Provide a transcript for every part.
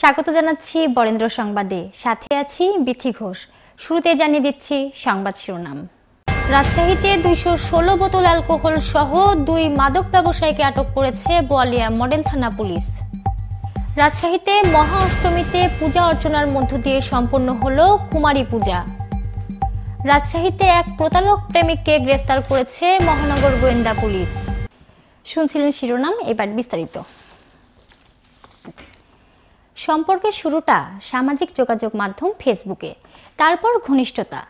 স্বাগত জানাচ্ছি বরেন্দ্র সংবাদে সাথে আছি বিথি ঘোষ শুরুতে জানিয়ে দিচ্ছি সংবাদ শিরোনাম রাজশাহীতে দুইশো ষোলো বোতল অ্যালকোহল সহ দুই মাদক ব্যবসায়ীকে আটক করেছে বোয়ালিয়া মডেল থানা পুলিশ রাজশাহীতে মহা অষ্টমীতে পূজা অর্চনার মধ্য দিয়ে সম্পন্ন হল কুমারী পূজা রাজশাহীতে এক প্রতারক প্রেমিককে গ্রেফতার করেছে মহানগর গোয়েন্দা পুলিশ শুনছিলেন শিরোনাম এবার বিস্তারিত সম্পর্কের শুরুটা সামাজিক যোগাযোগ মাধ্যম ফেসবুকে তারপর ঘনিষ্ঠতা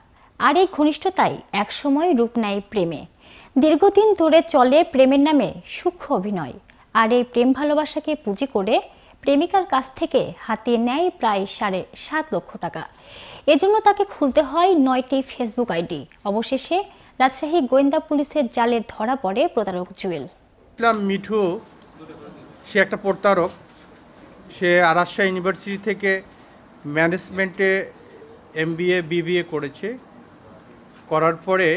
আর এই ঘনিষ্ঠতাই একসময় রূপ নেয় প্রেমে দীর্ঘদিন ধরে চলে প্রেমের নামে সূক্ষ্ম অভিনয় আর এই প্রেম ভালোবাসাকে পুঁজি করে প্রেমিকার কাছ থেকে হাতিয়ে নেয় প্রায় সাড়ে সাত লক্ষ টাকা এজন্য তাকে খুলতে হয় নয়টি ফেসবুক আইডি অবশেষে রাজশাহী গোয়েন্দা পুলিশের জালে ধরা পড়ে প্রতারক জুয়েল মিঠু সে একটা প্রতারক সে রাজশাহী ইউনিভার্সিটি থেকে ম্যানেজমেন্টে এমবিএ বিবিএ করেছে করার পরে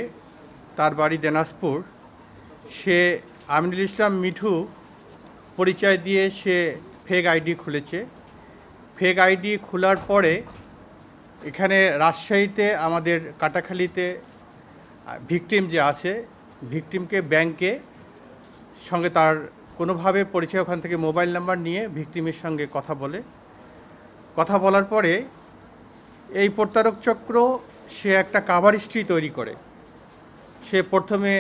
তার বাড়ি দেনাজপুর সে আমিনুল ইসলাম মিঠু পরিচয় দিয়ে সে ফেক আইডি খুলেছে ফেক আইডি খোলার পরে এখানে রাজশাহীতে আমাদের কাটাখালিতে ভিকটিম যে আছে ভিকটিমকে ব্যাংকে সঙ্গে তার কোনোভাবে পরিচয় ওখান থেকে মোবাইল নাম্বার নিয়ে ভিক্টিমের সঙ্গে কথা বলে কথা বলার পরে এই প্রতারক চক্র সে একটা কাভার হিস্ট্রি তৈরি করে সে প্রথমে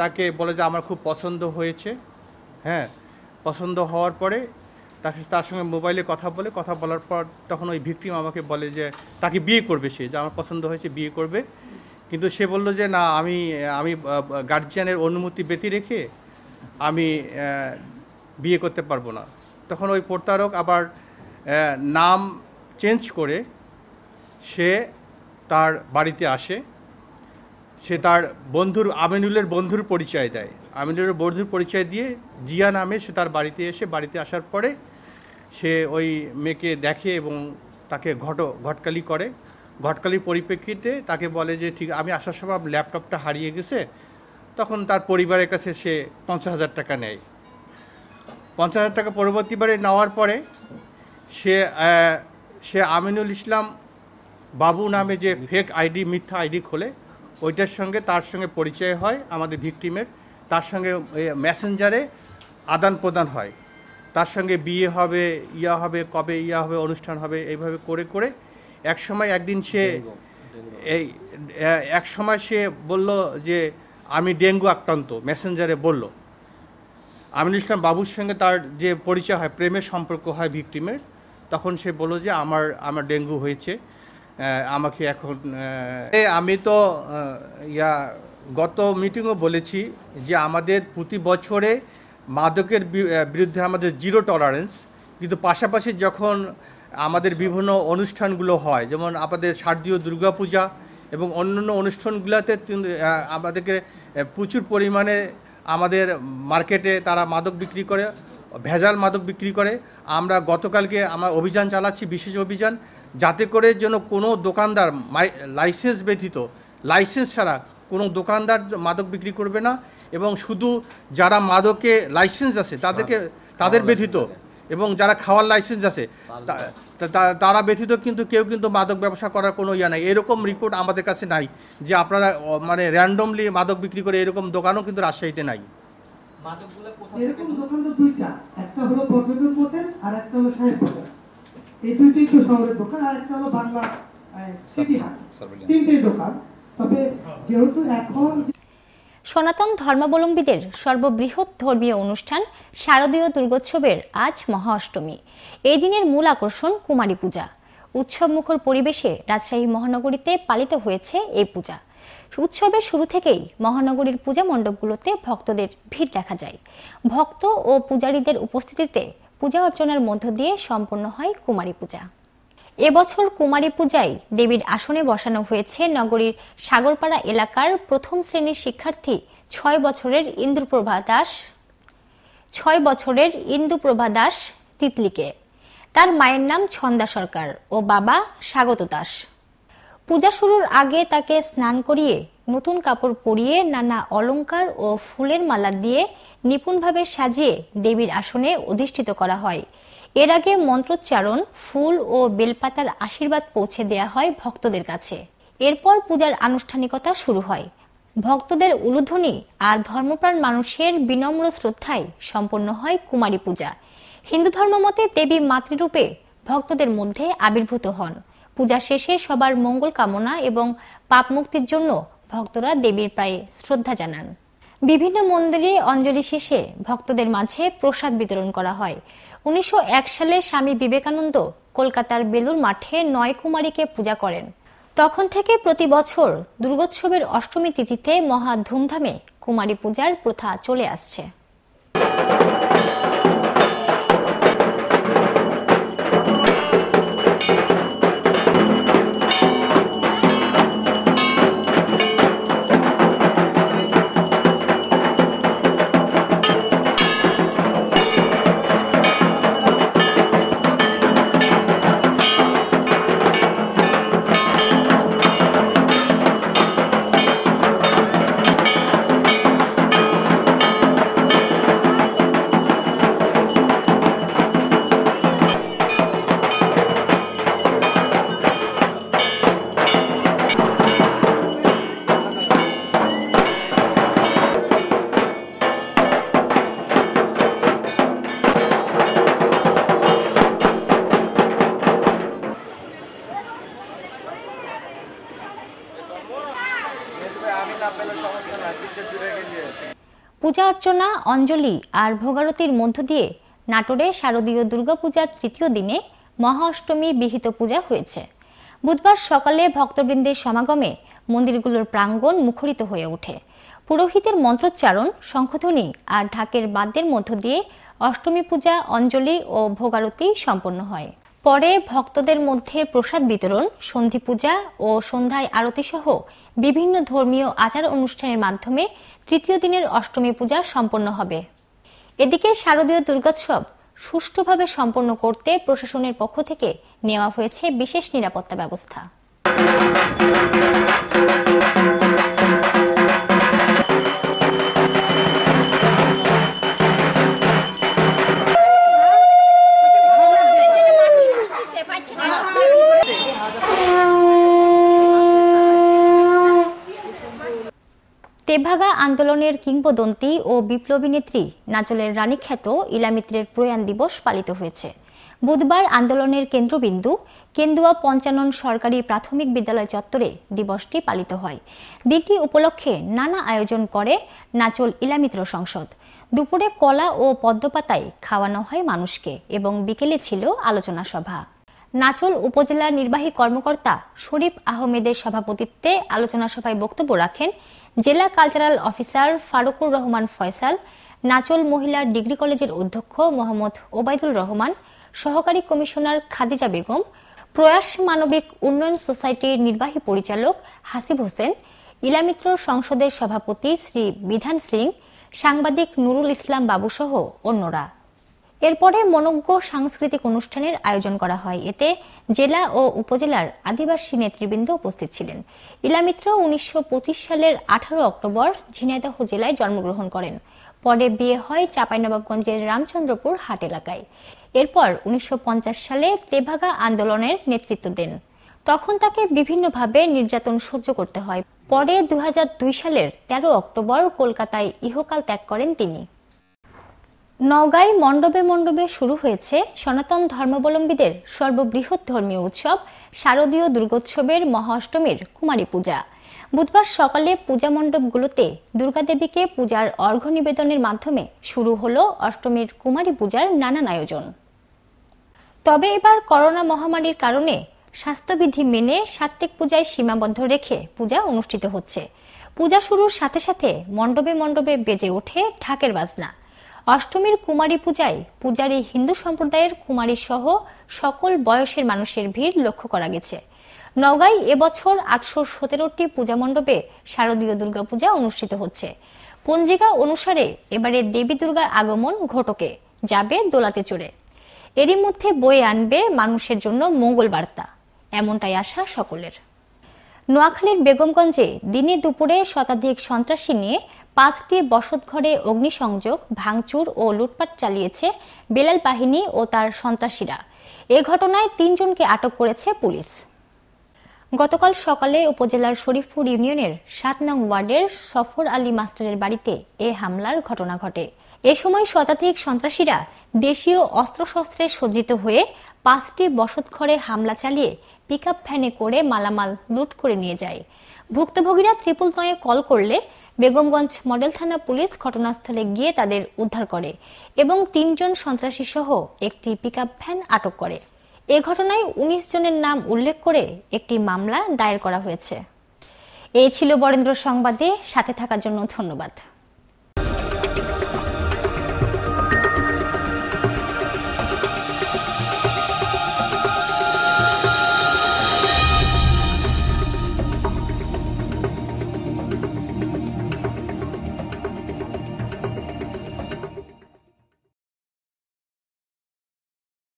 তাকে বলে যে আমার খুব পছন্দ হয়েছে হ্যাঁ পছন্দ হওয়ার পরে তাকে তার সঙ্গে মোবাইলে কথা বলে কথা বলার পর তখন ওই ভিকটিম আমাকে বলে যে তাকে বিয়ে করবে সে যে আমার পছন্দ হয়েছে বিয়ে করবে কিন্তু সে বলল যে না আমি আমি গার্জিয়ানের অনুমতি ব্যতী রেখে আমি বিয়ে করতে পারবো না তখন ওই প্রতারক আবার নাম চেঞ্জ করে সে তার বাড়িতে আসে সে তার বন্ধুর আমিনুলের বন্ধুর পরিচয় দেয় আমিনুলের বন্ধুর পরিচয় দিয়ে জিয়া নামে সে তার বাড়িতে এসে বাড়িতে আসার পরে সে ওই মেয়েকে দেখে এবং তাকে ঘট ঘটকালি করে ঘটকালির পরিপ্রেক্ষিতে তাকে বলে যে ঠিক আমি আসার সময় ল্যাপটপটা হারিয়ে গেছে তখন তার পরিবারের কাছে সে পঞ্চাশ হাজার টাকা নেয় পঞ্চাশ হাজার টাকা পরবর্তীবারে নেওয়ার পরে সে সে আমিনুল ইসলাম বাবু নামে যে ফেক আইডি মিথ্যা আইডি খোলে ওইটার সঙ্গে তার সঙ্গে পরিচয় হয় আমাদের ভিকটিমের তার সঙ্গে মেসেঞ্জারে আদান প্রদান হয় তার সঙ্গে বিয়ে হবে ইয়া হবে কবে ইয়া হবে অনুষ্ঠান হবে এইভাবে করে করে এক সময় একদিন সে এই এক সময় সে বলল যে আমি ডেঙ্গু আক্রান্ত মেসেঞ্জারে বলল আমিনুল ইসলাম বাবুর সঙ্গে তার যে পরিচয় হয় প্রেমের সম্পর্ক হয় ভিকটিমের তখন সে বললো যে আমার আমার ডেঙ্গু হয়েছে আমাকে এখন আমি তো ইয়া গত মিটিংও বলেছি যে আমাদের প্রতি বছরে মাদকের বিরুদ্ধে আমাদের জিরো টলারেন্স কিন্তু পাশাপাশি যখন আমাদের বিভিন্ন অনুষ্ঠানগুলো হয় যেমন আমাদের শারদীয় দুর্গাপূজা এবং অন্যান্য অনুষ্ঠানগুলোতে আমাদেরকে প্রচুর পরিমাণে আমাদের মার্কেটে তারা মাদক বিক্রি করে ভেজাল মাদক বিক্রি করে আমরা গতকালকে আমার অভিযান চালাচ্ছি বিশেষ অভিযান যাতে করে যেন কোনো দোকানদার লাইসেন্স ব্যতীত লাইসেন্স ছাড়া কোনো দোকানদার মাদক বিক্রি করবে না এবং শুধু যারা মাদকে লাইসেন্স আছে তাদেরকে তাদের ব্যতীত এবং যারা খাওয়ার লাইসেন্স আছে তারা ব্যতীত কিন্তু কেউ কিন্তু মাদক ব্যবসা করার কোনো ইয়া নাই এরকম রিপোর্ট আমাদের কাছে নাই যে আপনারা মানে র্যান্ডমলি মাদক বিক্রি করে এরকম দোকানও কিন্তু রাজশাহীতে নাই যেহেতু এখন সনাতন ধর্মাবলম্বীদের সর্ববৃহৎ ধর্মীয় অনুষ্ঠান শারদীয় দুর্গোৎসবের আজ মহা অষ্টমী এই দিনের মূল আকর্ষণ কুমারী পূজা উৎসবমুখর পরিবেশে রাজশাহী মহানগরীতে পালিত হয়েছে এই পূজা উৎসবের শুরু থেকেই মহানগরীর পূজা মণ্ডপগুলোতে ভক্তদের ভিড় দেখা যায় ভক্ত ও পূজারীদের উপস্থিতিতে পূজা অর্চনার মধ্য দিয়ে সম্পন্ন হয় কুমারী পূজা এবছর কুমারী পূজায় দেবীর আসনে বসানো হয়েছে নগরীর সাগরপাড়া এলাকার প্রথম শ্রেণীর শিক্ষার্থী ছয় বছরের ইন্দ্রপ্রভা দাস ছয় বছরের ইন্দুপ্রভা দাস তিতলিকে তার মায়ের নাম ছন্দা সরকার ও বাবা স্বাগত দাস পূজা শুরুর আগে তাকে স্নান করিয়ে নতুন কাপড় পরিয়ে নানা অলঙ্কার ও ফুলের মালা দিয়ে নিপুণভাবে সাজিয়ে দেবীর আসনে অধিষ্ঠিত করা হয় এর আগে মন্ত্রোচ্চারণ ফুল ও বেলপাতার আশীর্বাদ পৌঁছে দেয়া হয় ভক্তদের কাছে এরপর পূজার আনুষ্ঠানিকতা শুরু হয় ভক্তদের উলুধ্বনি আর ধর্মপ্রাণ মানুষের বিনম্র শ্রদ্ধায় সম্পন্ন হয় কুমারী পূজা হিন্দু ধর্ম মতে দেবী মাতৃরূপে ভক্তদের মধ্যে আবির্ভূত হন পূজা শেষে সবার মঙ্গল কামনা এবং পাপ মুক্তির জন্য ভক্তরা দেবীর প্রায় শ্রদ্ধা জানান বিভিন্ন মন্দিরে অঞ্জলি শেষে ভক্তদের মাঝে প্রসাদ বিতরণ করা হয় উনিশশো সালে স্বামী বিবেকানন্দ কলকাতার বেলুর মাঠে নয় কুমারীকে পূজা করেন তখন থেকে প্রতি বছর দুর্গোৎসবের অষ্টমী তিথিতে মহা ধুমধামে কুমারী পূজার প্রথা চলে আসছে পূজা অর্চনা অঞ্জলি আর ভোগারতির মধ্য দিয়ে নাটোরে শারদীয় দুর্গাপূজার তৃতীয় দিনে মহাষ্টমী বিহিত পূজা হয়েছে বুধবার সকালে ভক্তবৃন্দের সমাগমে মন্দিরগুলোর প্রাঙ্গণ মুখরিত হয়ে ওঠে পুরোহিতের মন্ত্রোচ্চারণ শঙ্খধ্বনি আর ঢাকের বাদ্যের মধ্য দিয়ে অষ্টমী পূজা অঞ্জলি ও ভোগারতি সম্পন্ন হয় পরে ভক্তদের মধ্যে প্রসাদ বিতরণ সন্ধি পূজা ও সন্ধ্যায় আরতি সহ বিভিন্ন ধর্মীয় আচার অনুষ্ঠানের মাধ্যমে তৃতীয় দিনের অষ্টমী পূজা সম্পন্ন হবে এদিকে শারদীয় দুর্গোৎসব সুষ্ঠুভাবে সম্পন্ন করতে প্রশাসনের পক্ষ থেকে নেওয়া হয়েছে বিশেষ নিরাপত্তা ব্যবস্থা তেভাগা আন্দোলনের কিংবদন্তি ও বিপ্লবী নেত্রী নাচলের রানী খ্যাত ইলামিত্রের প্রয়াণ দিবস পালিত হয়েছে বুধবার আন্দোলনের কেন্দ্রবিন্দু কেন্দুয়া পঞ্চানন সরকারি প্রাথমিক বিদ্যালয় চত্বরে দিবসটি পালিত হয় দিনটি উপলক্ষে নানা আয়োজন করে নাচল ইলামিত্র সংসদ দুপুরে কলা ও পদ্মপাতায় খাওয়ানো হয় মানুষকে এবং বিকেলে ছিল আলোচনা সভা নাচল উপজেলার নির্বাহী কর্মকর্তা শরীফ আহমেদের সভাপতিত্বে আলোচনা সভায় বক্তব্য রাখেন জেলা কালচারাল অফিসার ফারুকুর রহমান ফয়সাল নাচল মহিলার ডিগ্রি কলেজের অধ্যক্ষ মোহাম্মদ ওবায়দুল রহমান সহকারী কমিশনার খাদিজা বেগম প্রয়াস মানবিক উন্নয়ন সোসাইটির নির্বাহী পরিচালক হাসিব হোসেন ইলামিত্র সংসদের সভাপতি শ্রী বিধান সিং সাংবাদিক নুরুল ইসলাম বাবুসহ অন্যরা এরপরে মনজ্ঞ সাংস্কৃতিক অনুষ্ঠানের আয়োজন করা হয় এতে জেলা ও উপজেলার আদিবাসী নেতৃবৃন্দ উপস্থিত ছিলেন ইলামিত্র উনিশশো সালের আঠারো অক্টোবর ঝিনাইদহ জেলায় জন্মগ্রহণ করেন পরে বিয়ে হয় চাঁপাইনবাবগঞ্জের রামচন্দ্রপুর হাট এলাকায় এরপর উনিশশো সালে তেভাগা আন্দোলনের নেতৃত্ব দেন তখন তাকে বিভিন্নভাবে নির্যাতন সহ্য করতে হয় পরে দু সালের ১৩ অক্টোবর কলকাতায় ইহকাল ত্যাগ করেন তিনি নওগাঁয় মণ্ডপে মণ্ডপে শুরু হয়েছে সনাতন ধর্মাবলম্বীদের সর্ববৃহৎ ধর্মীয় উৎসব শারদীয় দুর্গোৎসবের মহাষ্টমীর কুমারী পূজা বুধবার সকালে পূজা মণ্ডপগুলোতে দুর্গাদেবীকে পূজার অর্ঘ্য নিবেদনের মাধ্যমে শুরু হলো অষ্টমীর কুমারী পূজার নানান আয়োজন তবে এবার করোনা মহামারীর কারণে স্বাস্থ্যবিধি মেনে সাত্ত্বিক পূজায় সীমাবদ্ধ রেখে পূজা অনুষ্ঠিত হচ্ছে পূজা শুরুর সাথে সাথে মণ্ডপে মণ্ডপে বেজে ওঠে ঢাকের বাজনা অষ্টমীর কুমারী পূজায় পূজারী হিন্দু সম্প্রদায়ের কুমারী সহ সকল বয়সের মানুষের ভিড় লক্ষ্য করা গেছে নওগাঁয় এবছর আটশো সতেরোটি মণ্ডপে শারদীয় দুর্গাপূজা অনুষ্ঠিত হচ্ছে পঞ্জিকা অনুসারে এবারে দেবী দুর্গার আগমন ঘটকে যাবে দোলাতে চড়ে এরই মধ্যে বয়ে আনবে মানুষের জন্য মঙ্গল বার্তা এমনটাই আশা সকলের নোয়াখালীর বেগমগঞ্জে দিনে দুপুরে শতাধিক সন্ত্রাসী নিয়ে পাঁচটি বসতঘরে অগ্নিসংযোগ ভাঙচুর ও লুটপাট চালিয়েছে বেলাল বাহিনী ও তার সন্ত্রাসীরা এ ঘটনায় তিনজনকে আটক করেছে পুলিশ গতকাল সকালে উপজেলার শরীফপুর ইউনিয়নের সাত নং ওয়ার্ডের সফর আলী মাস্টারের বাড়িতে এ হামলার ঘটনা ঘটে এ সময় শতাধিক সন্ত্রাসীরা দেশীয় অস্ত্রশস্ত্রে সজ্জিত হয়ে পাঁচটি বসতঘরে হামলা চালিয়ে পিকআপ ভ্যানে করে মালামাল লুট করে নিয়ে যায় ভুক্তভোগীরা ত্রিপুল নয়ে কল করলে বেগমগঞ্জ মডেল থানা পুলিশ ঘটনাস্থলে গিয়ে তাদের উদ্ধার করে এবং তিনজন সন্ত্রাসী সহ একটি আপ ভ্যান আটক করে এ ঘটনায় উনিশ জনের নাম উল্লেখ করে একটি মামলা দায়ের করা হয়েছে এই ছিল বরেন্দ্র সংবাদে সাথে থাকার জন্য ধন্যবাদ